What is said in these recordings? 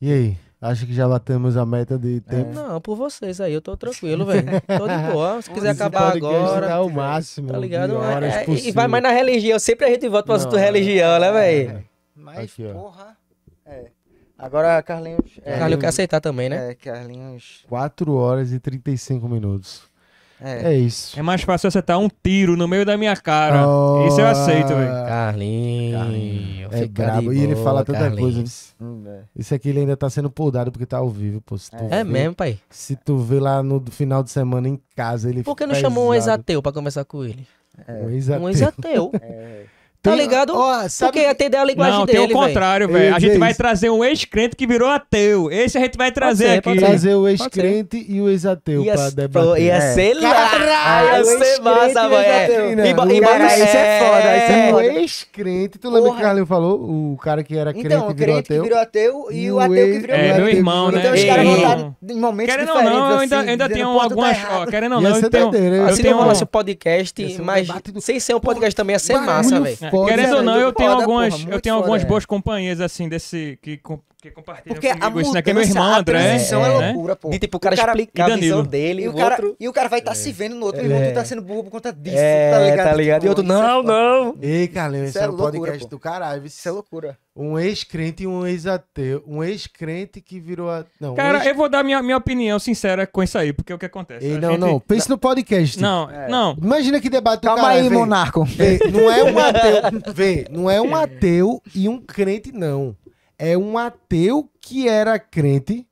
E aí? Acho que já batemos a meta de é. tempo. É. Não, por vocês aí, eu tô tranquilo, velho. Tô de boa. Se quiser acabar agora. Dá o máximo. Tá ligado? É, é, e vai mais na religião. Sempre a gente volta pro assunto é. religião, né, velho? Mas, Aqui, porra. É. Agora, Carlinhos. É, Carlinhos quer aceitar também, né? É, Carlinhos. 4 horas e 35 minutos. É, é isso. É mais fácil acertar um tiro no meio da minha cara. Oh, isso eu aceito, velho. Ah, Carlinhos. Carlinho, é brabo. E ele fala tanta coisa. Hum, é. Isso aqui ele ainda tá sendo podado porque tá ao vivo, pô. é, é mesmo, pai. Se tu vê lá no final de semana em casa, ele Por que não pesado. chamou um ex-ateu pra conversar com ele? É. Um ex-ateu. Um ex-ateu. é. Tá ligado? Ó, sabe... Porque atender a linguagem não, dele, Não, tem o contrário, velho. A gente é vai trazer um ex-crente que virou ateu. Esse a gente vai trazer pode ser, aqui. Pode trazer o ex-crente e o ex-ateu pra debater. Ia é. ser lá. Caralho, ia ser massa, velho. E bota é isso é foda. Isso é foda. O ex-crente, tu lembra o que o Carlinho falou? O cara que era crente então, virou ateu. Então, o crente que virou ateu e o ateu que virou ateu. É, meu irmão, então, né? Então os caras voltaram em momentos diferentes. Assim, querendo ou não, eu ainda tenho algumas... Querendo ou não, eu assim tenho... Se não rolasse o podcast, mas sem ser um podcast também ia ser massa, velho. Querendo ou não, eu tenho, algumas, porra, eu tenho algumas é. boas companhias, assim, desse. Que, porque compartilha Porque comigo a mudança, isso, né? Que é meu irmão, André. transição é, é né? loucura, pô. E tipo, o cara, o cara explicar a visão dele e o, cara, outro... e o cara vai estar tá é. se vendo no outro, é. irmão, tu tá sendo burro por conta disso, é, tá ligado? Tá tipo, ligado? Tipo, e outro, não, não. Ei, Carlinhos, isso é, é, é um podcast pô. do caralho. Isso é loucura. Um ex-crente e um ex-ateu. Um ex-crente que virou a... Não, cara, um ex... eu vou dar minha, minha opinião sincera com isso aí, porque é o que acontece. Ei, não, gente... não. Pense no podcast. Não, é. não. Imagina que debate Calma cara, aí, monarco. não é um ateu. Vê, não é um ateu e um crente, não é um ateu que era crente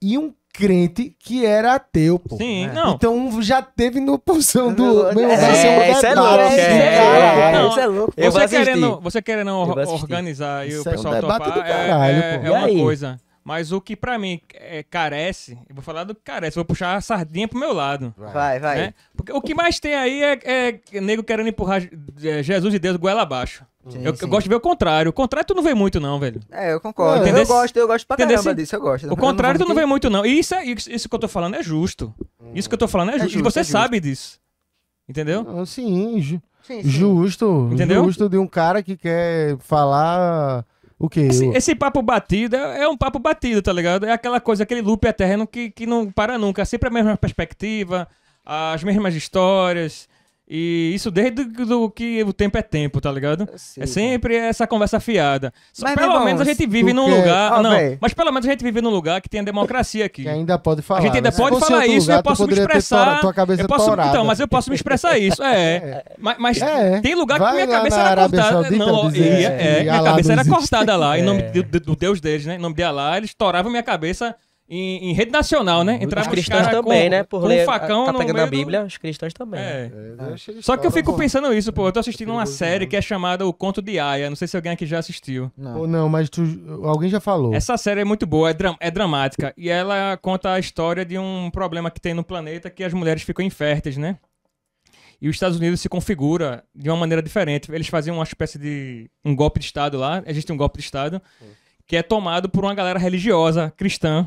e um crente que era ateu, pô. Sim, é. não. Então já teve no punção do. Meu, é, isso é louco, é, isso é né? louco. É você, querendo, você querendo organizar e o é pessoal é um topar caralho, é, é, é uma coisa. Mas o que para mim é, carece, eu vou falar do que carece, vou puxar a sardinha pro meu lado. Vai, vai. Né? Porque o que mais tem aí é, é nego querendo empurrar Jesus e Deus goela abaixo. Sim, eu, sim. eu, gosto de ver o contrário. O contrário tu não vê muito, não, velho. É, eu concordo. eu gosto, eu gosto pra Entendesse? caramba disso, eu gosto. O contrário tu não vê muito, não. E isso, é, isso que eu tô falando é justo. Isso que eu tô falando é justo. Hum. É, é justo e você é justo. sabe disso. Entendeu? Ah, sim, ju sim, justo. Entendeu? Justo de um cara que quer falar... O quê? Esse, esse papo batido é, é, um papo batido, tá ligado? É aquela coisa, aquele loop eterno que, que não para nunca. É sempre a mesma perspectiva, as mesmas histórias e isso desde do que o tempo é tempo, tá ligado? é sempre essa conversa fiada. Só, mas, pelo irmão, menos a gente vive num quer... lugar. Ah, não, mas pelo menos a gente vive num lugar que tem democracia aqui. Que ainda pode falar. A gente ainda né? pode falar isso, lugar, eu posso me expressar. Tua cabeça eu posso, torada. então, mas eu posso me expressar isso. É. é. Mas, mas é. tem lugar Vai que minha cabeça era Arábia cortada. Saudita, não, dizer, é, é, minha cabeça era cortada lá, em nome do, é. do Deus deles, né? Em nome de Alá, eles toravam minha cabeça em, em, rede nacional, né? Entrava os cristãos também, com, né? Por ler, um é facão tá pegando a Bíblia, do... os cristãos também. É. É, é. Só que eu fico pensando isso, pô. Eu tô assistindo é uma série que é chamada O Conto de Aya. Não sei se alguém aqui já assistiu. Não, pô, não mas tu... alguém já falou. Essa série é muito boa, é, dra... é dramática. E ela conta a história de um problema que tem no planeta que as mulheres ficam inférteis, né? E os Estados Unidos se configura de uma maneira diferente. Eles faziam uma espécie de um golpe de Estado lá. Existe um golpe de Estado que é tomado por uma galera religiosa, cristã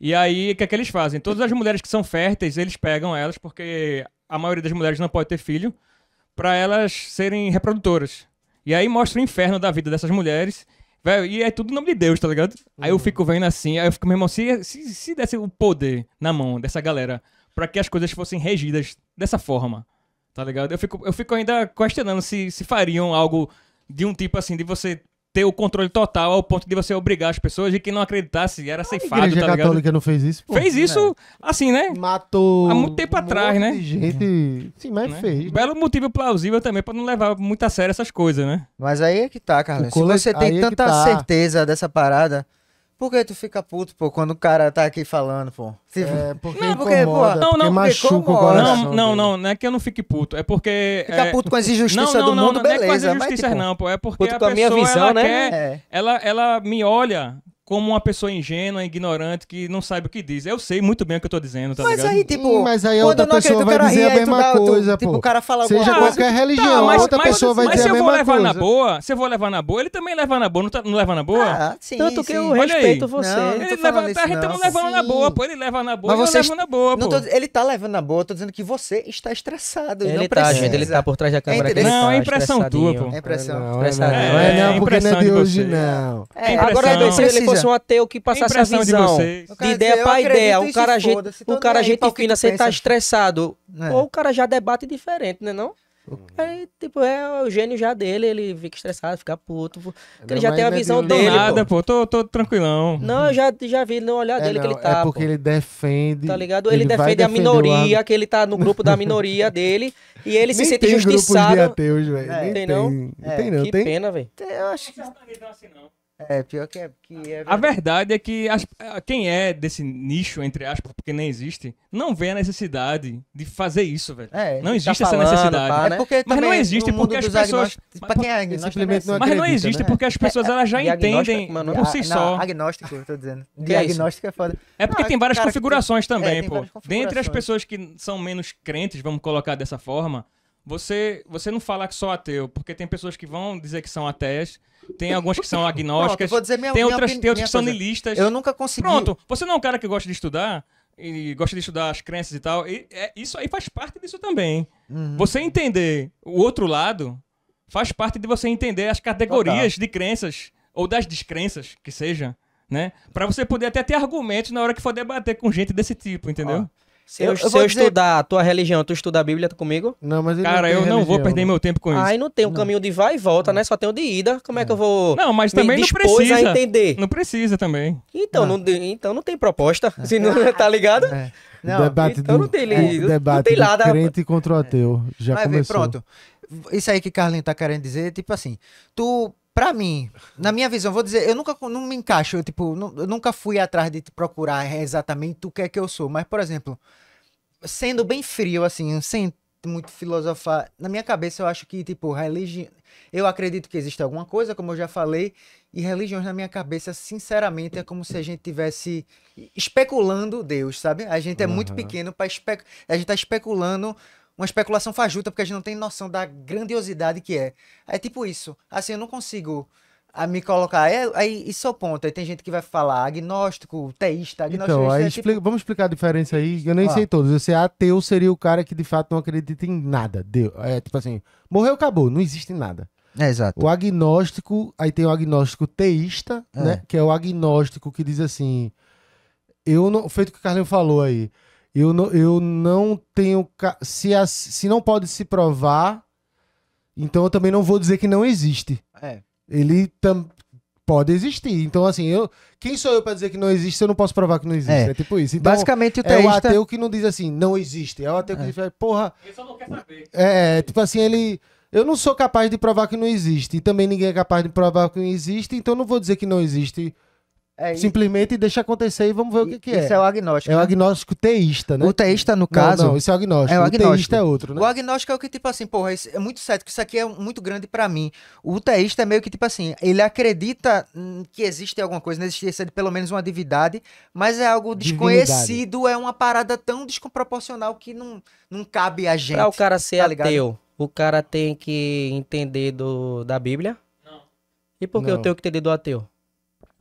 e aí, o que é que eles fazem? Todas as mulheres que são férteis, eles pegam elas, porque a maioria das mulheres não pode ter filho, para elas serem reprodutoras. E aí mostra o inferno da vida dessas mulheres. Véio, e é tudo nome de Deus, tá ligado? Uhum. Aí eu uhum. fico vendo assim, aí eu fico, meu irmão, se, se, se desse o poder na mão dessa galera para que as coisas fossem regidas dessa forma, tá ligado? Eu fico, eu fico ainda questionando se, se fariam algo de um tipo assim, de você ter o controle total ao ponto de você obrigar as pessoas e quem não acreditasse era ceifado, a igreja A tá católica não fez isso? Pô, fez isso, é. assim, né? Matou... Há muito tempo atrás, né? gente... É. Sim, mas né? fez. Né? Belo motivo plausível também pra não levar muito a sério essas coisas, né? Mas aí é que tá, Carlos. Se você tem é tanta tá. certeza dessa parada... Por que tu fica puto, pô, quando o cara tá aqui falando, pô? Se... É, porque não, porque, incomoda, não, não, porque machuca porque o coração. Não, não, não, não, é que eu não fique puto, é porque... Fica é... puto com as injustiças não, do não, mundo, não, beleza. Não, é com as injustiças mas, tipo, não, pô, é porque a pessoa, a minha visão, ela né? quer, é. ela, ela me olha como uma pessoa ingênua, ignorante, que não sabe o que diz. Eu sei muito bem o que eu tô dizendo, tá mas ligado? Aí, tipo, hum, mas aí, outra pessoa vai dizer rir, a mesma dá, coisa, tu, tipo, pô. Tipo, o cara fala Seja ah, qualquer tá, religião, mas, outra mas, pessoa vai dizer a mesma coisa. Mas se eu vou levar coisa. na boa, se eu vou levar na boa, ele também leva na boa, não, tá, não leva na boa? Ah, sim, Tanto que sim. eu respeito você. Não, ele não leva, isso, tá, não. levando sim. na boa, pô. Ele leva na boa, mas você levando na boa, pô. ele tá levando na boa, eu tô dizendo que você está estressado. Ele tá, gente, ele tá por trás da câmera. Tá não, é impressão tua, pô. É impressão. É, é não é porque não é de hoje, não. É, agora, se ele fosse um ateu que passasse a visão de, de ideia para ideia, O cara gente, o cara gente fina, você tá estressado, é. ou o cara já debate diferente, né não? Aí, é, tipo, é o gênio já dele, ele fica estressado, fica puto. Porque é, ele já tem a é visão de dele. Nada, pô, pô tô, tô, tranquilão. Não, eu já, já vi no olhar é, dele não, que ele tá. É porque pô. ele defende. Tá ligado? Ele, ele defende a minoria, que ele tá no grupo da minoria dele. E ele se sente injustiçado. Ateus, é, tem, não? Tem, não, Que pena, velho. Eu acho que. Não, não, assim, não. É, pior que é. Que é verdade. A verdade é que as, quem é desse nicho, entre aspas, porque nem existe, não vê a necessidade de fazer isso, velho. É, não tá existe tá essa falando, necessidade. Pá, né? é, é mas não existe porque as pessoas. Pra quem é simplesmente né? não acredita, Mas não existe né? porque as é, pessoas elas já é, entendem mano, por si só. agnóstico, eu tô dizendo. Diagnóstico é, foda. É porque não, tem várias configurações também, pô. configurações. Dentre as pessoas que são menos crentes, vamos colocar dessa forma você, você não fala que sou ateu, porque tem pessoas que vão dizer que são ateus, tem algumas que são agnósticas, tem minha, outras, minha, que são nilistas. Eu nunca consegui. Pronto, você não é um cara que gosta de estudar e gosta de estudar as crenças e tal, e, é, isso aí faz parte disso também. Uhum. Você entender o outro lado faz parte de você entender as categorias Total. de crenças ou das descrenças que seja, né? Para você poder até ter argumentos na hora que for debater com gente desse tipo, entendeu? Se eu, eu, se eu estudar a tua religião, tu estuda a Bíblia comigo? Não, mas Cara, não eu religião. não vou perder meu tempo com isso. Aí não tem um caminho de vai e volta, né? Só tem o de ida. Como é que eu vou. Não, mas também não precisa. a entender. Não precisa também. Então, não, então não tem proposta. Se não, tá ligado? É. Não, debate então do, não tem, é, não debate tem nada. crente contra o ateu. Já Vai começou. Ver, pronto. Isso aí que Carlinho tá querendo dizer, tipo assim, tu Pra mim, na minha visão, vou dizer, eu nunca não me encaixo, eu, tipo, não, eu nunca fui atrás de procurar exatamente o que é que eu sou. Mas, por exemplo, sendo bem frio, assim, sem muito filosofar, na minha cabeça eu acho que, tipo, religião. Eu acredito que existe alguma coisa, como eu já falei, e religiões na minha cabeça, sinceramente, é como se a gente tivesse especulando Deus, sabe? A gente é uhum. muito pequeno para especular. A gente tá especulando uma especulação fajuta, porque a gente não tem noção da grandiosidade que é. É tipo isso. Assim, eu não consigo a ah, me colocar. É, aí, isso é o ponto. Aí tem gente que vai falar agnóstico, teísta, agnóstico. Então, é aí é explica, tipo... vamos explicar a diferença aí. Eu nem ah. sei todos. Você é ateu seria o cara que de fato não acredita em nada. Deu, é tipo assim, morreu, acabou, não existe nada. É, exato. O agnóstico, aí tem o agnóstico teísta, é. né? Que é o agnóstico que diz assim. Eu não. Feito o que o Carlinho falou aí. Eu, não, eu não tenho. Se, se não pode se provar, então eu também não vou dizer que não existe. É. Ele tam, pode existir. Então, assim, eu, quem sou eu para dizer que não existe se eu não posso provar que não existe? É, é tipo isso. Então, Basicamente, o teísta... É o ateu que não diz assim, não existe. É o ateu que é. diz, porra. Ele só não quer saber. É, é, tipo assim, ele. Eu não sou capaz de provar que não existe. E também ninguém é capaz de provar que não existe. Então, não vou dizer que não existe é, Simplesmente e... deixa acontecer e vamos ver o que, que é. Isso é o agnóstico. É o né? agnóstico teísta, né? O teísta, no caso. Não, não isso é o agnóstico. É o, agnóstico. o teísta é outro, né? O agnóstico é o que, tipo assim, porra, é muito certo, que isso aqui é muito grande para mim. O teísta é meio que, tipo assim, ele acredita hum, que existe alguma coisa, na existência de pelo menos uma divindade, mas é algo desconhecido, é uma parada tão desproporcional que não, não cabe a gente. Pra o cara tá ser tá ligado? ateu, o cara tem que entender do, da Bíblia. Não. E por que não. eu tenho que entender do ateu?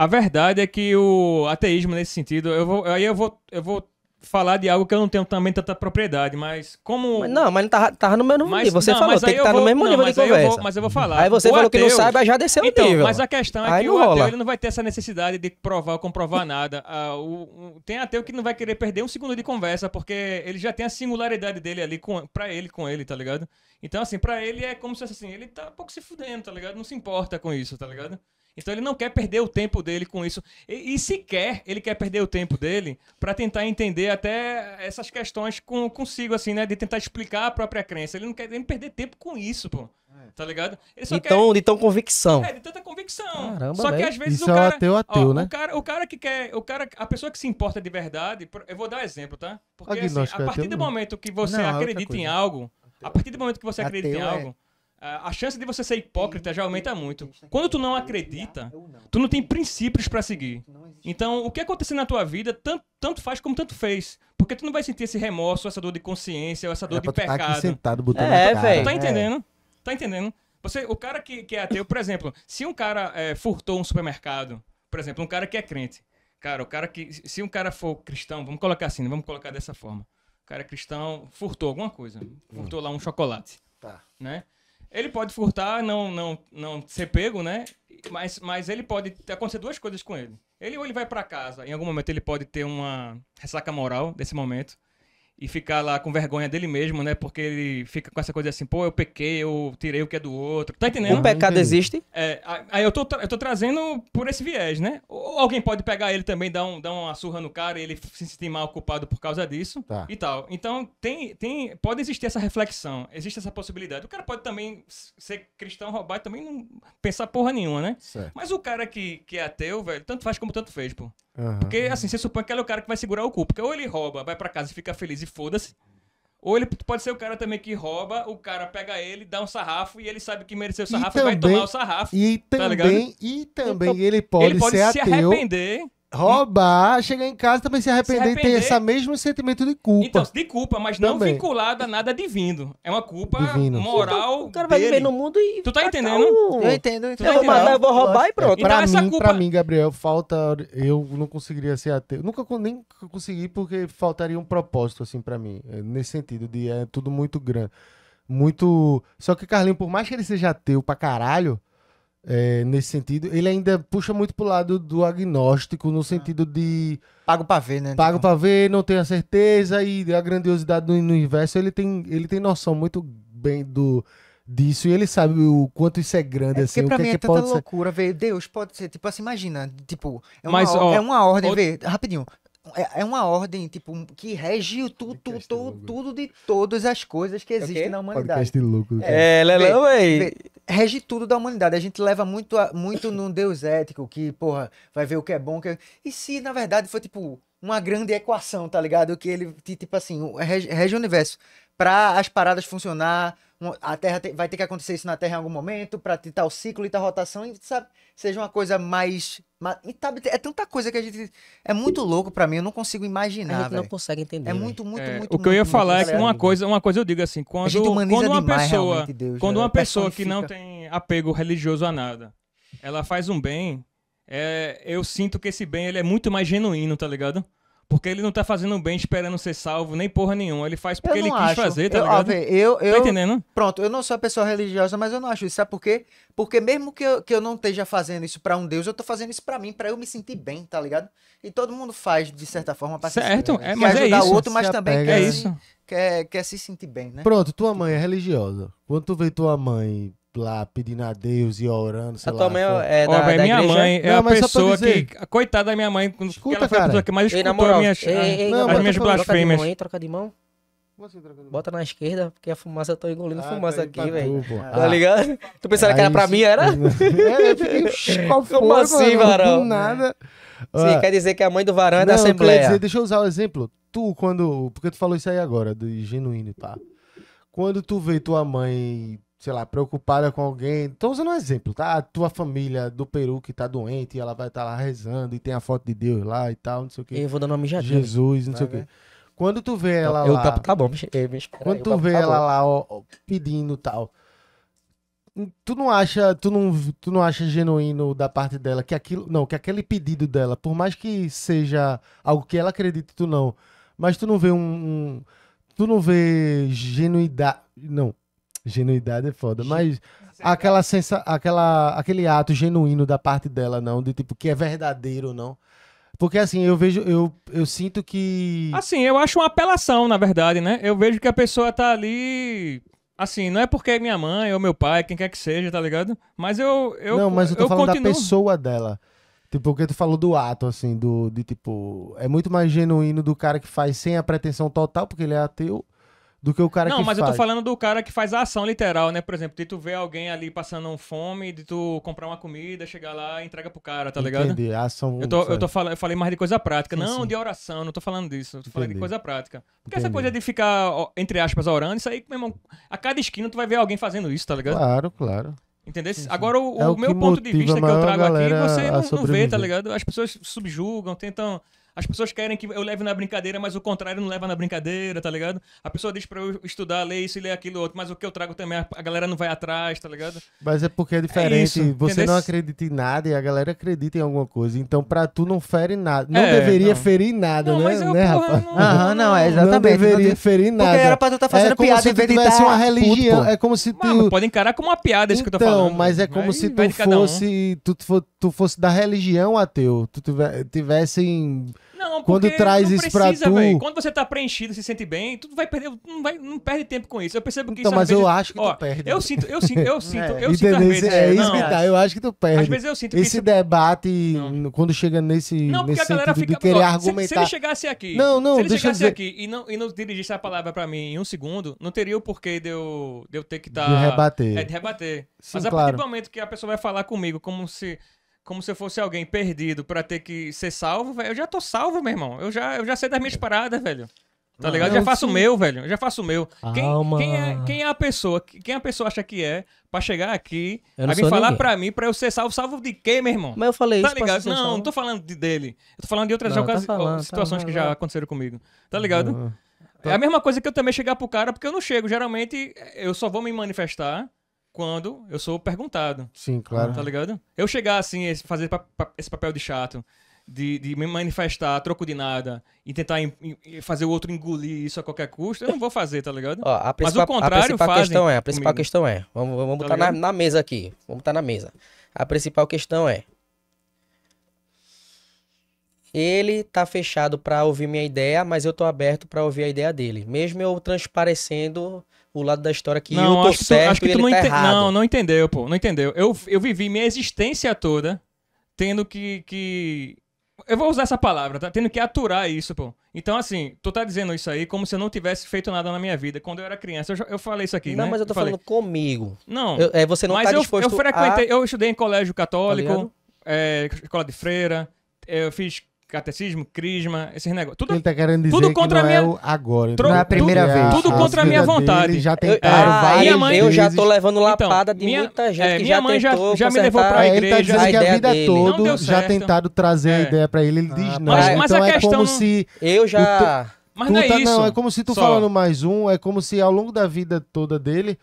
A verdade é que o ateísmo, nesse sentido, eu vou, aí eu vou, eu vou falar de algo que eu não tenho também tanta propriedade, mas como. Mas não, mas não tava, tá no mesmo mas, nível. Você não, falou, tem que estar tá no mesmo não, nível de conversa. Eu vou, mas eu vou falar. Aí você o falou ateu, que não sabe, já desceu então, o nível. Mas a questão é aí que o rola. ateu ele não vai ter essa necessidade de provar ou comprovar nada. Ah, o, o, tem ateu que não vai querer perder um segundo de conversa, porque ele já tem a singularidade dele ali com, pra ele, com ele, tá ligado? Então, assim, pra ele é como se assim, ele tá um pouco se fudendo, tá ligado? Não se importa com isso, tá ligado? Então ele não quer perder o tempo dele com isso. E, e sequer ele quer perder o tempo dele para tentar entender até essas questões com, consigo, assim, né? De tentar explicar a própria crença. Ele não quer nem perder tempo com isso, pô. É. Tá ligado? Ele só de, tão, quer... de tão convicção. É, de tanta convicção. Caramba, só que às vezes Isso o é cara. É o ateu, ateu, ó, né? o, cara, o cara que quer. O cara, a pessoa que se importa de verdade. Eu vou dar exemplo, tá? Porque assim, a é partir do momento que você não, acredita em algo. A partir do momento que você acredita em algo. Ah, a chance de você ser hipócrita já aumenta muito. Quando tu não acredita, tu não tem princípios para seguir. Então, o que acontecer na tua vida, tanto, tanto, faz como tanto fez. Porque tu não vai sentir esse remorso, essa dor de consciência, essa dor é de tá pecado. aqui sentado, botando é, velho. Tá é. entendendo? Tá entendendo? Você, o cara que, que é ateu, por exemplo, se um cara é, furtou um supermercado, por exemplo, um cara que é crente, cara, o cara que, se um cara for cristão, vamos colocar assim, né, vamos colocar dessa forma, o cara é cristão furtou alguma coisa, furtou lá um chocolate, tá, né? Ele pode furtar, não, não, não ser pego, né? Mas, mas ele pode acontecer duas coisas com ele. Ele ou ele vai para casa, em algum momento ele pode ter uma ressaca moral desse momento e ficar lá com vergonha dele mesmo, né? Porque ele fica com essa coisa assim, pô, eu pequei, eu tirei o que é do outro. Tá entendendo? O pecado existe? É, aí eu tô, eu tô trazendo por esse viés, né? Ou alguém pode pegar ele também, dar, um, dar uma surra no cara e ele se sentir mal culpado por causa disso tá. e tal. Então, tem, tem, pode existir essa reflexão, existe essa possibilidade. O cara pode também ser cristão, roubar e também não pensar porra nenhuma, né? Certo. Mas o cara que, que é ateu, velho, tanto faz como tanto fez, pô. Uhum. Porque, assim, você supõe que é o cara que vai segurar o cu. Porque ou ele rouba, vai para casa e fica feliz e foda-se. Ou ele pode ser o cara também que rouba, o cara pega ele, dá um sarrafo e ele sabe que mereceu o sarrafo e, também, e vai tomar o sarrafo. E tá também, e também então, ele, pode ele pode ser se ateu. arrepender Roubar, chegar em casa também se arrepender, se arrepender, e ter esse mesmo sentimento de culpa. Então, de culpa, mas também. não vinculada a nada divino. É uma culpa divino. moral. Então, o cara vai viver no mundo e. Tu tá entendendo? Eu entendo. Eu, eu vou matar, eu vou roubar e pronto. Então, pra, então, mim, culpa... pra mim, Gabriel, falta. Eu não conseguiria ser ateu. Nunca nem consegui, porque faltaria um propósito, assim, pra mim. Eh, nesse sentido, de é tudo muito grande. Muito. Só que, Carlinho, por mais que ele seja ateu pra caralho é, nesse sentido. Ele ainda puxa muito pro lado do agnóstico, no sentido de. Pago pra ver, né? Pago pra ver, não tenho a certeza, e a grandiosidade do universo, ele tem, ele tem noção muito bem do disso e ele sabe o quanto isso é grande, é assim. Porque pra o que é mim é, é tanta pode loucura ser... ver Deus pode ser, tipo assim, imagina, tipo, é uma, Mas, or ó, é uma ordem, outra... ver, rapidinho, é, é uma ordem, tipo, que rege tu, tu, tu, tudo de todas as coisas que é existem okay. na humanidade. Podcast louco. É, é Lelão, véi. Rege tudo da humanidade. A gente leva muito, muito num Deus ético que, porra, vai ver o que é bom. Que... É- e se, na verdade, foi, tipo, uma grande equação, tá ligado? Que ele, tipo assim, rege, rege o universo. Pra as paradas funcionar, a Terra te, vai ter que acontecer isso na Terra em algum momento para ter tal ciclo e tal rotação e sabe, seja uma coisa mais, e sabe, é tanta coisa que a gente é muito louco para mim, eu não consigo imaginar, A gente não consegue entender. É muito muito é, muito. O que muito, eu ia falar é que uma coisa, uma coisa eu digo assim, quando quando uma demais, pessoa, Deus, quando uma pessoa que não tem apego religioso a nada, ela faz um bem, é, eu sinto que esse bem ele é muito mais genuíno, tá ligado? Porque ele não tá fazendo bem esperando ser salvo, nem porra nenhuma. Ele faz porque ele quis fazer, tá eu, ligado? Ó, vê, eu, tá eu, tá entendendo? Pronto, eu não sou uma pessoa religiosa, mas eu não acho isso. Sabe por quê? Porque mesmo que eu, que eu não esteja fazendo isso para um Deus, eu tô fazendo isso para mim, para eu me sentir bem, tá ligado? E todo mundo faz, de certa forma, pra certo, se sentir é, mas é isso. o outro, mas também quer, é se, quer, quer se sentir bem, né? Pronto, tua mãe é religiosa. Quando tu vê tua mãe lá pedindo a Deus e orando, sei a tua lá. Mãe é da, véio, da minha mãe é não, a pessoa que. Coitada da minha mãe, Escuta, ela foi a pessoa que mais escutou moral, a minha, ei, ei, não, as minhas blasfêmias. Troca, assim troca de mão, Bota na esquerda, porque a fumaça, eu tô engolindo ah, fumaça tá aqui, velho. Tá ah. Tá ligado? Tu pensava que era pra mim, era? É, eu fiquei, qual foi, Como assim, mano? Varão? nada. Sim, quer dizer que a mãe do varão é da Assembleia. Dizer, deixa eu usar o exemplo. Tu, quando. Porque tu falou isso aí agora, do genuíno e pá. Quando tu vê tua mãe sei lá, preocupada com alguém. Tô usando um exemplo, tá? A tua família do Peru que tá doente, e ela vai estar tá lá rezando e tem a foto de Deus lá e tal, não sei o quê. Eu vou dar nome mijadinha. Jesus, não sei o quê. Quando tu vê então, ela eu, lá. tá, tá bom, me espera, Quando tu vê tá ela bom. lá, ó, ó, pedindo tal. Hum, tu não acha, tu não, tu não acha genuíno da parte dela que aquilo, não, que aquele pedido dela, por mais que seja algo que ela acredite tu não, mas tu não vê um, um tu não vê genuidade, não, Genuidade é foda, mas é aquela sensa, aquela, aquele ato genuíno da parte dela, não, de tipo, que é verdadeiro ou não. Porque assim, eu vejo, eu, eu sinto que. Assim, eu acho uma apelação, na verdade, né? Eu vejo que a pessoa tá ali. Assim, não é porque é minha mãe ou meu pai, quem quer que seja, tá ligado? Mas eu. eu não, mas eu tô eu falando continuo... da pessoa dela. Tipo, porque tu falou do ato, assim, do, de tipo. É muito mais genuíno do cara que faz sem a pretensão total, porque ele é ateu do que o cara não, que Não, mas faz. eu tô falando do cara que faz a ação literal, né? Por exemplo, de tu ver alguém ali passando fome, de tu comprar uma comida, chegar lá e entrega pro cara, tá Entendi. ligado? Entendi, a ação... Eu, tô, eu, tô falando, eu falei mais de coisa prática, sim, não sim. de oração, não tô falando disso, eu tô Entendi. falando de coisa prática. Porque Entendi. essa coisa de ficar, entre aspas, orando, isso aí, meu irmão, a cada esquina tu vai ver alguém fazendo isso, tá ligado? Claro, claro. Entendeu? Sim, Agora, o, é o meu ponto de vista que eu trago aqui, você não, não vê, tá ligado? As pessoas subjugam, tentam as pessoas querem que eu leve na brincadeira, mas o contrário não leva na brincadeira, tá ligado? A pessoa diz pra eu estudar, ler isso e ler aquilo outro, mas o que eu trago também, a galera não vai atrás, tá ligado? Mas é porque é, é diferente. É isso, você entendeu? não acredita em nada e a galera acredita em alguma coisa. Então, pra tu não fere nada. Não é, deveria não. ferir nada, não, né? Mas eu, é né, porra, rapaz? Não, Aham, não, é exatamente. Não deveria ferir nada. Porque era pra tu tá é fazendo é piada se tu tivesse uma religião. Puto, é como se tu. Mano, pode encarar como uma piada isso então, que eu tô então, falando. Mas é como vai, se tu fosse. Um. Tu, tu fosse da religião ateu. Tu tivesse. Não, quando traz não isso para tu... Véio. Quando você tá preenchido, se sente bem, tu vai perder, não, vai, não perde tempo com isso. Eu percebo que então, isso mas vezes... eu acho que Ó, tu perde. Eu sinto, eu sinto, eu sinto, é, eu sinto às vezes. É, isso que tá, eu acho que tu perde. Às vezes eu sinto Esse isso... debate, não. quando chega nesse, não, nesse sentido fica... de querer Ó, argumentar... Se, se, ele chegasse aqui, não, não, se ele deixa chegasse dizer... aqui e não, e não dirigisse a palavra para mim em um segundo, não teria o porquê de eu, de eu ter que estar... Tá... De rebater. É, de rebater. Sim, mas a partir do momento que a pessoa vai falar comigo como se como se eu fosse alguém perdido para ter que ser salvo, velho. Eu já tô salvo, meu irmão. Eu já, eu já sei das minhas é. paradas, velho. Tá ligado? Eu já faço o meu, velho. Eu já faço o meu. Quem, quem, é, quem é a pessoa? Quem é a pessoa acha que é pra chegar aqui, me falar ninguém. pra mim pra eu ser salvo? Salvo de quê, meu irmão? Mas eu falei tá isso. Tá ligado? Não, salvo. não tô falando de dele. Eu tô falando de outras não, tá ocasi... tá falando, situações tá que já aconteceram comigo. Tá ligado? Uhum. É a mesma coisa que eu também chegar pro cara, porque eu não chego. Geralmente eu só vou me manifestar quando eu sou perguntado. Sim, claro. Tá ligado? Eu chegar assim, fazer esse papel de chato, de, de me manifestar a troco de nada e tentar fazer o outro engolir isso a qualquer custo, eu não vou fazer, tá ligado? Ó, a Mas o contrário, a principal questão é, a principal comigo. questão é, vamos, vamos tá botar na, na, mesa aqui, vamos botar na mesa. A principal questão é ele tá fechado para ouvir minha ideia, mas eu tô aberto para ouvir a ideia dele, mesmo eu transparecendo o lado da história que não, eu tô acho certo tu, acho que tu não tá ente... errado. Não, não entendeu, pô. Não entendeu. Eu, eu vivi minha existência toda tendo que, que... Eu vou usar essa palavra, tá? Tendo que aturar isso, pô. Então, assim, tu tá dizendo isso aí como se eu não tivesse feito nada na minha vida. Quando eu era criança, eu, já, eu falei isso aqui, Não, né? mas eu tô eu falando comigo. Não. Eu, é, você não mas tá eu, disposto eu frequentei, a... eu estudei em colégio tá católico, tá é, escola de freira, eu fiz catecismo, crisma, esses negócios. Tudo, ele tá querendo dizer tudo contra que não minha... é agora. Tro... Não é a primeira tudo, vez. Tudo contra a minha vontade. Já é, tentaram ah, minha mãe, Eu já tô levando lapada então, de minha, muita é, gente é, que minha já mãe já, já me levou pra igreja. Ele tá dizendo a que a vida toda já tentaram trazer é. a ideia pra ele, ele ah, diz não. Mas, mas é então é questão... como se... Eu já... Tu, mas não é tá, isso. Não, é como se tu falando mais um, é como se ao longo da vida toda dele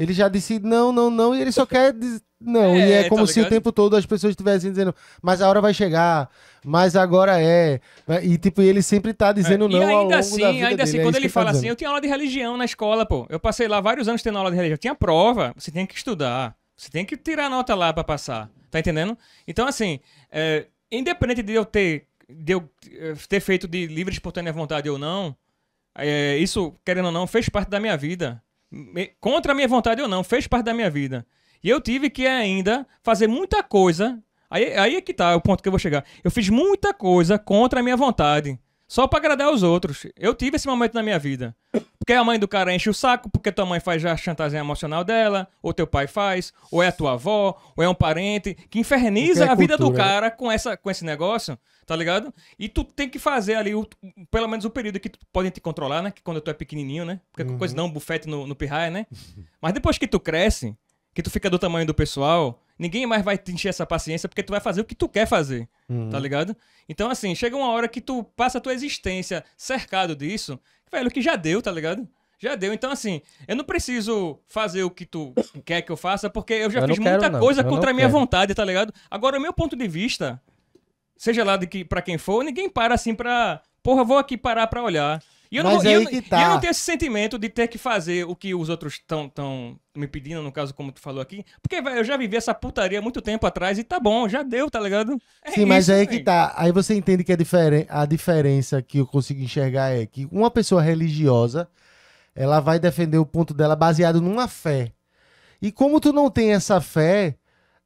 ele já disse não, não, não, e ele só quer dizer, não. É, e é, é tá como tá se o tempo todo as pessoas estivessem dizendo, mas a hora vai chegar, mas agora é. E tipo, ele sempre tá dizendo é, não. E ainda ao longo assim, ainda assim, dele. assim, quando é ele tá fala assim, eu tinha aula de religião na escola, pô. Eu passei lá vários anos tendo aula de religião. Tinha prova, você tem que estudar. Você tem que tirar nota lá para passar. Tá entendendo? Então, assim, é, independente de eu ter. De eu eh, ter feito de livre espontânea vontade ou não, isso, querendo ou não, fez parte da minha vida contra a minha vontade ou não, fez parte da minha vida. E eu tive que ainda fazer muita coisa. Aí, aí é que tá o ponto que eu vou chegar. Eu fiz muita coisa contra a minha vontade, só para agradar os outros. Eu tive esse momento na minha vida. Porque a mãe do cara enche o saco, porque tua mãe faz já a chantagem emocional dela, ou teu pai faz, ou é a tua avó, ou é um parente, que inferniza é a vida do né? cara com, essa, com esse negócio, tá ligado? E tu tem que fazer ali, o, pelo menos o período que tu podem te controlar, né? Que quando tu é pequenininho, né? Porque uhum. coisa não, um bufete no, no pirraia, né? Mas depois que tu cresce, que tu fica do tamanho do pessoal, ninguém mais vai te encher essa paciência porque tu vai fazer o que tu quer fazer, tá uhum. tá ligado? Então, assim, chega uma hora que tu passa a tua existência cercado disso, velho, que já deu, tá ligado? Já deu. Então, assim, eu não preciso fazer o que tu quer que eu faça, porque eu já eu fiz muita coisa contra a minha quero. vontade, tá ligado? Agora, o meu ponto de vista, seja lá de que para quem for, ninguém para assim pra. Porra, vou aqui parar pra olhar. E eu, Mas não, eu, tá. eu, não tenho esse sentimento de ter que fazer o que os outros estão tão me pedindo, no caso, como tu falou aqui. Porque eu já vivi essa putaria muito tempo atrás e tá bom, já deu, tá ligado? É Sim, isso, mas aí que tá. Aí você entende que a, é diferen a diferença que eu consigo enxergar é que uma pessoa religiosa, ela vai defender o ponto dela baseado numa fé. E como tu não tem essa fé,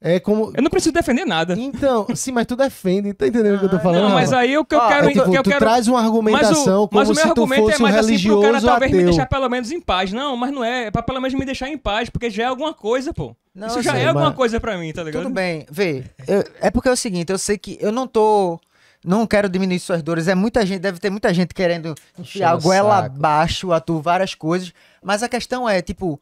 é como... Eu não preciso defender nada. Então, sim, mas tu defende, tá entendendo o que eu tô ah, falando? Não, mas aí o que eu ah, quero... É, tipo, que eu tu quero... traz uma argumentação mas o, como mas o meu se argumento tu é fosse é mais um religioso assim, pro cara talvez tá ateu. me deixar pelo menos em paz. Não, mas não é, é pra pelo menos me deixar em paz, porque já é alguma coisa, pô. Não, Isso já sei, é alguma mas... coisa pra mim, tá ligado? Tudo bem, vê, eu, é porque é o seguinte, eu sei que eu não tô... Não quero diminuir suas dores, é muita gente, deve ter muita gente querendo enfiar a goela abaixo atuar várias coisas, mas a questão é, tipo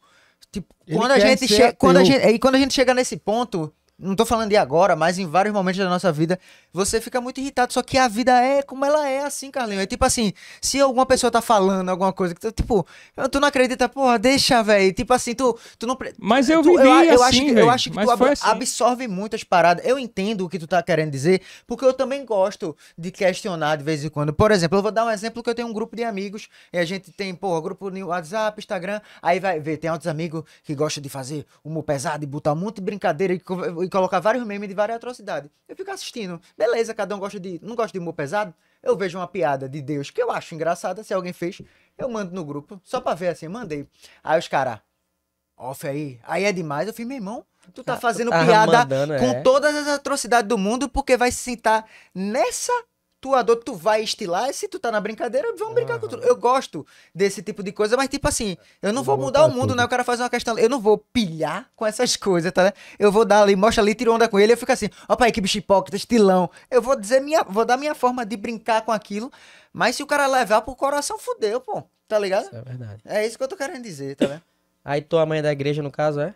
Tipo, quando a gente chega. Quando a gente, e quando a gente chega nesse ponto, não tô falando de agora, mas em vários momentos da nossa vida, você fica muito irritado. Só que a vida é como ela é, assim, Carlinhos. É tipo assim, se alguma pessoa tá falando alguma coisa, tipo, ah, tu não acredita, porra, deixa, velho. Tipo assim, tu, tu não. Mas eu vivi tu, eu, eu, assim, acho que, eu acho que tu ab assim. absorve muitas paradas. Eu entendo o que tu tá querendo dizer, porque eu também gosto de questionar de vez em quando. Por exemplo, eu vou dar um exemplo que eu tenho um grupo de amigos, e a gente tem, porra, grupo no WhatsApp, Instagram, aí vai ver, tem outros amigos que gostam de fazer humor pesado e botar de brincadeira e e colocar vários memes de várias atrocidades. Eu fico assistindo. Beleza, cada um gosta de. Não gosta de humor pesado? Eu vejo uma piada de Deus que eu acho engraçada. Se alguém fez, eu mando no grupo. Só pra ver assim, mandei. Aí os caras. Off aí. Aí é demais. Eu fiz, meu irmão, tu tá ah, fazendo ah, tu tá piada mandando, com é. todas as atrocidades do mundo porque vai se sentar nessa tatuador, tu vai estilar, e se tu tá na brincadeira, vamos uhum. brincar com tudo. Eu gosto desse tipo de coisa, mas tipo assim, eu não vou, vou mudar o mundo, tudo. né? O cara faz uma questão, eu não vou pilhar com essas coisas, tá? Né? Eu vou dar ali, mostra ali, tira onda com ele, eu fico assim, opa aí que bicho hipócrita, estilão. Eu vou dizer minha, vou dar minha forma de brincar com aquilo, mas se o cara levar pro coração, fudeu, pô. Tá ligado? Isso é verdade. É isso que eu tô querendo dizer, tá vendo? Né? Aí tua mãe é da igreja, no caso, é?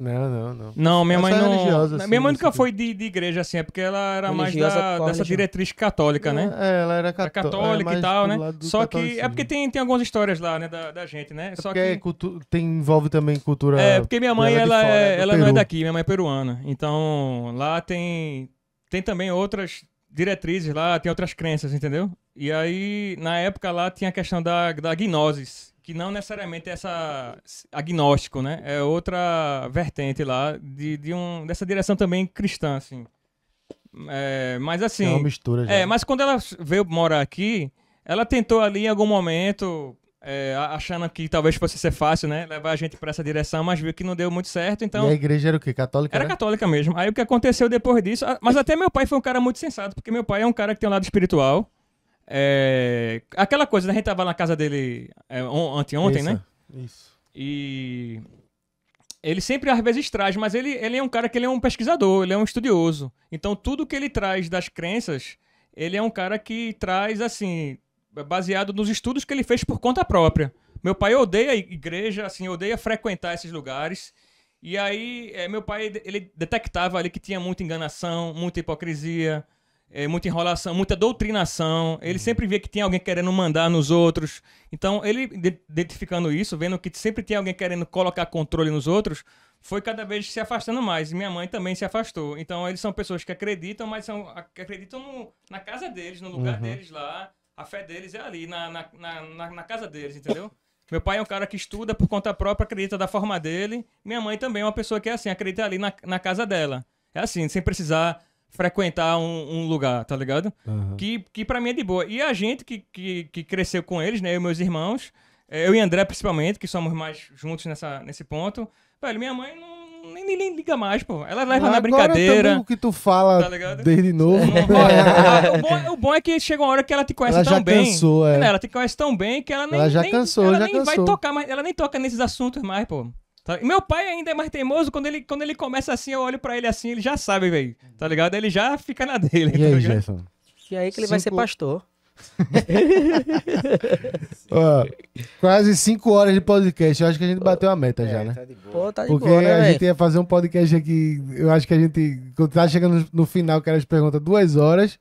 Não, não, não. Não, minha mãe é não. Religiosa, assim, minha mãe é nunca assim, foi tipo. de, de igreja, assim, é porque ela era religiosa mais da, dessa diretriz católica, né? É, ela era, cató era é católica e tal, né? Só que. É porque tem, tem algumas histórias lá, né, da, da gente, né? É Só que. tem, envolve também cultura. É, porque minha mãe, ela, fora, é, ela não é daqui, minha mãe é peruana. Então, lá tem. Tem também outras diretrizes lá, tem outras crenças, entendeu? E aí, na época lá, tinha a questão da, da gnosis que não necessariamente é essa agnóstico, né? É outra vertente lá de, de um dessa direção também cristã, assim. É, mas assim. É uma mistura. É, já. É, mas quando ela veio morar aqui, ela tentou ali em algum momento é, achando que talvez fosse ser fácil, né? Levar a gente para essa direção, mas viu que não deu muito certo, então... E a igreja era o quê? Católica? Era, era, né? católica mesmo. Aí o que aconteceu depois disso... Mas até meu pai foi um cara muito sensato, porque meu pai é um cara que tem um lado espiritual. É, aquela coisa, né? A gente tava na casa dele é, on, anteontem, né? isso, né? Isso. E ele sempre às vezes traz, mas ele, ele é um cara que ele é um pesquisador, ele é um estudioso. Então tudo que ele traz das crenças, ele é um cara que traz assim, baseado nos estudos que ele fez por conta própria. Meu pai odeia igreja, assim, odeia frequentar esses lugares. E aí, é, meu pai, ele detectava ali que tinha muita enganação, muita hipocrisia, é, muita enrolação, muita doutrinação. Ele uhum. sempre vê que tem alguém querendo mandar nos outros. Então, ele identificando isso, vendo que sempre tem alguém querendo colocar controle nos outros, foi cada vez se afastando mais. E minha mãe também se afastou. Então, eles são pessoas que acreditam, mas são, acreditam no, na casa deles, no lugar uhum. deles lá. A fé deles é ali, na, na, na, na casa deles, entendeu? Meu pai é um cara que estuda por conta própria, acredita da forma dele. Minha mãe também é uma pessoa que é assim, acredita ali na, na casa dela. É assim, sem precisar frequentar um, um, lugar, tá ligado? Uhum. Que, que pra mim é de boa. E a gente que, que, que cresceu com eles, né? Eu e meus irmãos, é, eu e André principalmente, que somos mais juntos nessa, nesse ponto. Velho, minha mãe não nem, nem, liga mais, pô. Ela leva Agora na brincadeira. o que tu fala tá desde novo. o, bom, é, o, bom, é que chega uma hora que ela te conhece ela tão bem. Cansou, é. Né, ela, te conhece tão bem que ela nem, ela já nem, cansou, ela já nem cansou. vai tocar mais. Ela nem toca nesses assuntos mais, pô. Tá? Meu pai ainda é mais teimoso, quando ele, quando ele começa assim, eu olho pra ele assim, ele já sabe, velho. Tá ligado? Ele já fica na dele. E tá aí, Gerson? E aí que ele cinco... vai ser pastor. Ó, quase 5 horas de podcast. Eu acho que a gente bateu a meta é, já, né? Tá de boa. Pô, tá de Porque boa, né, a gente ia fazer um podcast aqui. Eu acho que a gente. Quando tá chegando no final, que era as perguntas, duas horas.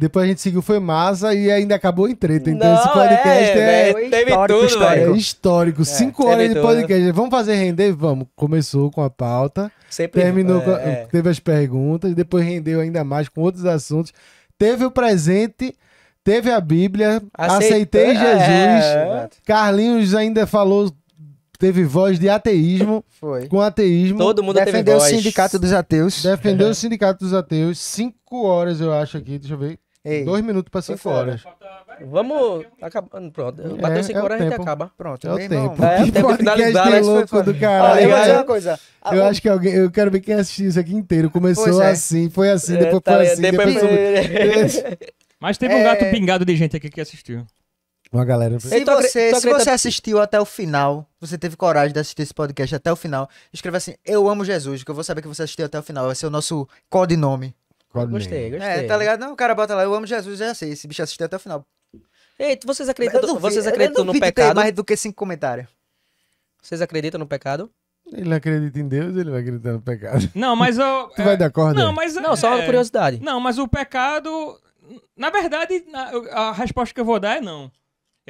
Depois a gente seguiu foi massa e ainda acabou em treta. Então Não, esse podcast é, é, é teve histórico, tudo, histórico. É histórico. É, Cinco horas de tudo. podcast. Vamos fazer render? Vamos. Começou com a pauta. Sempre, terminou é, com, é. teve as perguntas, depois rendeu ainda mais com outros assuntos. Teve o presente, teve a Bíblia, aceitei, aceitei Jesus. Carlinhos ainda falou teve voz de ateísmo. Foi. Com ateísmo. Todo mundo defendeu o sindicato dos ateus. Defendeu o sindicato dos ateus. Cinco horas, eu acho, aqui. Deixa eu ver. Ei. Dois minutos para cinco é. horas. Vamos. Acabando, pronto. Bateu 5 é, é horas, a gente acaba. Pronto. É o tempo. Irmão. É, o tempo de finalizar. É louco do caralho. eu é coisa. A eu acho que alguém. Eu quero ver quem assistiu isso aqui inteiro. Começou é. assim, foi assim, depois é, tá, foi assim. Depois... depois... Assim. Assim. Mas teve um gato pingado de gente aqui que assistiu. Uma galera. Se, você, se você assistiu até o final, você teve coragem de assistir esse podcast até o final, escreva assim: Eu amo Jesus, que eu vou saber que você assistiu até o final. Vai ser o nosso codinome. Gostei, gostei. É, tá ligado? Não, o cara bota lá, eu amo Jesus, já é sei. Assim, esse bicho assistiu até o final. Ei, vocês acreditam, duvido, vocês acreditam no pecado? mais do que cinco comentários. Vocês acreditam no pecado? Ele acredita em Deus, ele vai acreditar no pecado. Não, mas eu. tu é... vai dar corda? Não, mas. Não, só é... curiosidade. Não, mas o pecado. Na verdade, a resposta que eu vou dar é não.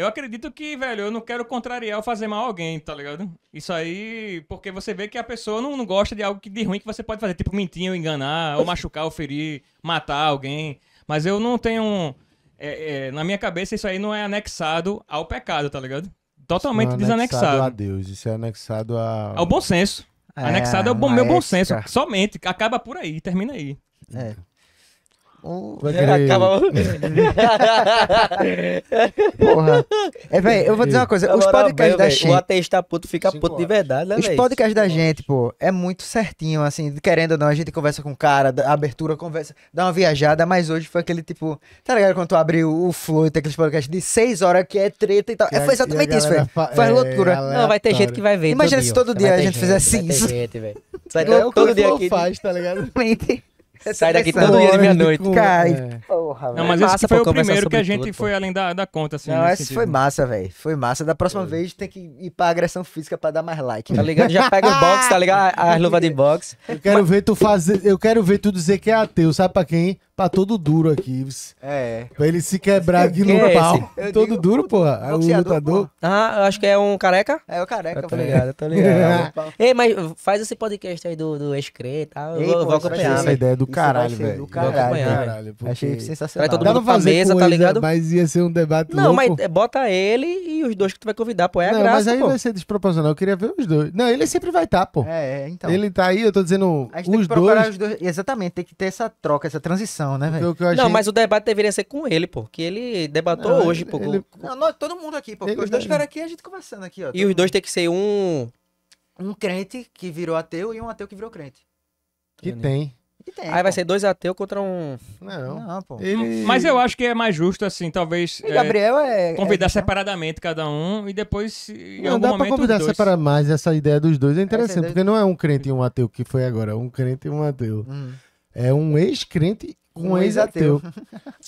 Eu acredito que, velho, eu não quero contrariar ou fazer mal a alguém, tá ligado? Isso aí, porque você vê que a pessoa não, não gosta de algo que, de ruim que você pode fazer, tipo mentir, ou enganar, ou machucar, ou ferir, matar alguém. Mas eu não tenho. É, é, na minha cabeça, isso aí não é anexado ao pecado, tá ligado? Totalmente isso não é desanexado. Anexado a Deus, isso é anexado a... ao bom senso. É, anexado ao bom, meu bom senso. Somente. Acaba por aí, termina aí. É. Um... Acaba... Porra. É, velho, eu vou dizer uma coisa. Os podcasts bem, da véio, gente. O ateísta puto fica puto de verdade, né, Os podcasts da gente, pô, é muito certinho, assim. Querendo ou não, a gente conversa com o cara, abertura, conversa, dá uma viajada, mas hoje foi aquele tipo. Tá ligado quando tu abriu o, Flow e tem aqueles podcasts de 6 horas que é treta e tal. E é, foi exatamente isso, velho. Fa Faz é, loucura. Aleatório. Não, vai ter gente que vai ver. Imagina todo se todo dia a gente fizesse isso. Vai ter gente, velho. Todo dia aqui. faz, tá ligado? Sai daqui todo dia de meia-noite. Cara, é. porra, Não, mas esse foi o primeiro que a gente tudo, foi além da, da conta, assim. Não, esse foi massa, velho. Foi massa. Da próxima vez tem que ir pra agressão física pra dar mais like. Tá ligado? Já pega o box, tá ligado? As luvas de box. Eu quero ver tu fazer. Eu quero ver tu dizer que é ateu. Sabe pra quem? Pra tá todo duro aqui. É. Pra ele se quebrar de novo, é Todo digo, duro, porra. O lutador. Ah, eu acho que é um careca? É o careca, tá ligado, tá ligado. Ei, mas faz esse podcast aí do, do e tal. Eu Ei, vou, pô, vou acompanhar. Essa ideia do caralho, velho. Do caralho. caralho porque... Achei sensacional. Traz todo mundo fazer mesa, tá ligado? Mas ia ser um debate Não, louco. mas bota ele e os dois que tu vai convidar, pô. É a Não, graça, mas aí pô. vai ser desproporcional. Eu queria ver os dois. Não, ele sempre vai estar, tá, pô. É, é, então. Ele tá aí, eu tô dizendo os dois. Exatamente, tem que ter essa troca, essa transição não, né, velho? Achei... Não, mas o debate deveria ser com ele, pô. Que ele debatou não, hoje, ele, pô. Ele... Não, todo mundo aqui, pô. Ele, os dois caras aqui a gente conversando aqui, ó. E os dois tem que ser um. Um crente que virou ateu e um ateu que virou crente. Que tem. Que tem. Aí pô. vai ser dois ateus contra um. Não, não pô. Ele... Mas eu acho que é mais justo, assim, talvez. E é, Gabriel é. é convidar é... separadamente cada um e depois. Não, dá momento, pra convidar separadamente, mas essa ideia dos dois é interessante, porque não é um crente e um ateu que foi agora, é um crente e um ateu. Hum. É um ex-crente com um ex-ateu.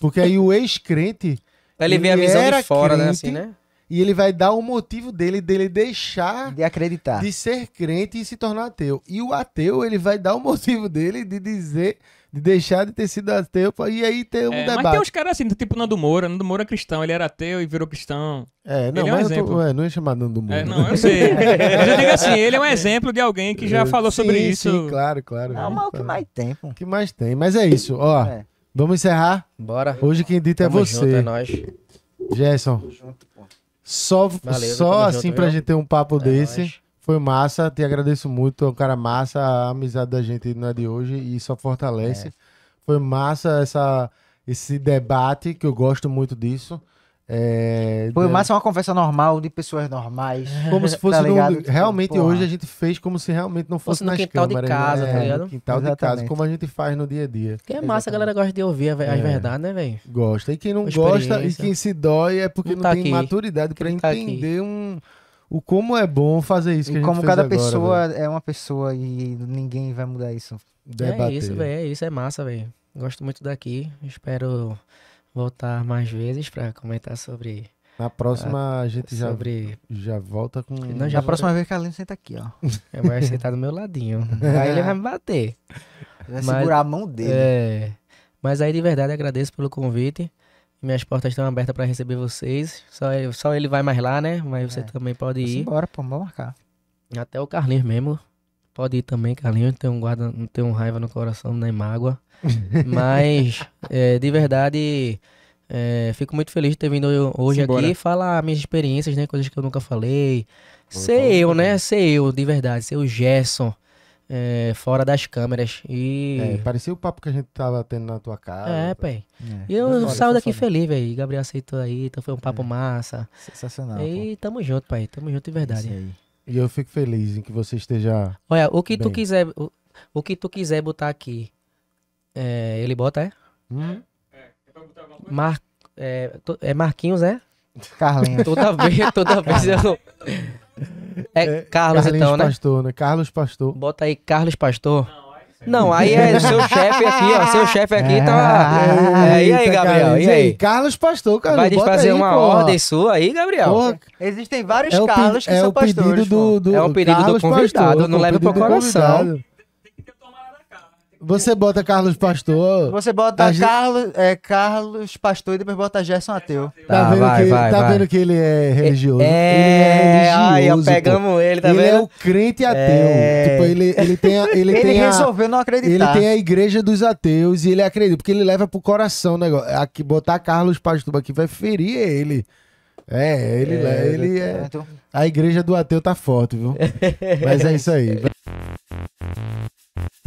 Porque aí o ex-crente. Ele, ele vê a visão de fora, né, crente, né? Assim, né? E ele vai dar o motivo dele, dele deixar de acreditar, de ser crente e se tornar ateu. E o ateu, ele vai dar o motivo dele de dizer de deixar de ter sido ateu e aí ter um é, debate. Mas tem uns caras assim, tipo Nando Moura. Nando Moura é cristão, ele era ateu e virou cristão. É, não, ele é um exemplo. Tô, é, não chamado Nando Moura. É, não, eu sei. mas eu digo assim, ele é um exemplo de alguém que já falou sim, sobre isso. Sim, claro, claro. Não, é mas o que mais tem, pô. O que mais tem. Mas é isso, ó. É. Vamos encerrar? Bora. Hoje quem dita é você. É junto, é nós. Gerson. Junto, só Valeu, só assim junto, pra viu? gente ter um papo é desse. Foi massa, te agradeço muito. É um cara massa, a amizade da gente não é de hoje e só fortalece. É. Foi massa essa, esse debate, que eu gosto muito disso. É, Foi né? massa massa é uma conversa normal, de pessoas normais. Como se fosse. tá no, realmente tipo, Porra. hoje a gente fez como se realmente não fosse, fosse no nas quintal câmeras, né? tá é, de casa, né? tá ligado? quintal Exatamente. de casa, como a gente faz no dia a dia. Que é massa, Exatamente. a galera gosta de ouvir as é. verdades, né, velho? Gosta. E quem não gosta e quem se dói é porque não, não tá tem aqui. maturidade para tá entender um o como é bom fazer isso. E como cada pessoa é uma pessoa e ninguém vai mudar isso. Debater. É isso, velho. É isso, é massa, velho. Gosto muito daqui. Espero voltar mais vezes para comentar sobre. Na próxima a, gente já, sobre... já volta com. Não, já na próxima vez que a Aline senta aqui, ó. Eu é, vai sentar do meu ladinho. aí ele vai me bater. Vai Mas, segurar a mão dele. É. Mas aí de verdade agradeço pelo convite. Minhas portas estão abertas para receber vocês. Só ele, só ele vai mais lá, né? Mas é. você também pode ir. Bora, pô, vamos marcar. Até o Carlinhos mesmo. Pode ir também, Carlinhos. Tem um guarda, não tem um raiva no coração, nem né? mágoa. Mas, é, de verdade, é, fico muito feliz de ter vindo hoje Simbora. aqui falar minhas experiências, né? Coisas que eu nunca falei. sei ser eu, né? Ser eu, de verdade. Ser o Gerson é, fora das câmeras. E... É, parecia o papo que a gente tava tendo na tua casa. É, pai. É. E eu Olha, saio daqui feliz, velho. Gabriel aceitou aí, então foi um papo é. massa. Sensacional. E pô. tamo junto, pai. Tamo junto de é verdade. aí. E eu fico feliz em que você esteja. Olha, o que bem. tu quiser, o, o, que tu quiser botar aqui, é, ele bota, é? Hum? Mar, é, é Marquinhos, é? Carlinhos. toda vez, toda vez eu. É, é Carlos, Carlinhos então, né? Pastor, né? Carlos Pastor. Bota aí, Carlos Pastor. Não. aí é seu chefe aqui, ó. Seu chefe aqui tá. Ah, é, e aí, Gabriel? E aí? Carlos Pastor, cara. Vai desfazer uma ordem sua aí, Gabriel? Existem vários é Carlos que é são pastores. Do, do, é um pedido Carlos é do convidado, pastor, não leva pro coração. Convidado. Você bota Carlos Pastor. Você bota gente... Carlos, é, Carlos Pastor e depois bota Gerson Ateu. Tá, tá vendo, vai, que, vai, tá vai. vendo que ele é, é religioso? É, ele é religioso. Ai, pegamos ele, tá ele é vendo? Ele é o crente ateu. É... Tipo, ele, ele tem a, ele, ele tem resolveu a, não acreditar. Ele tem a igreja dos ateus e ele acredita, porque ele leva pro coração o negócio. Aqui, botar Carlos Pastor aqui vai ferir ele. É, ele é. é ele é... A igreja do ateu tá forte, viu? Mas é isso aí.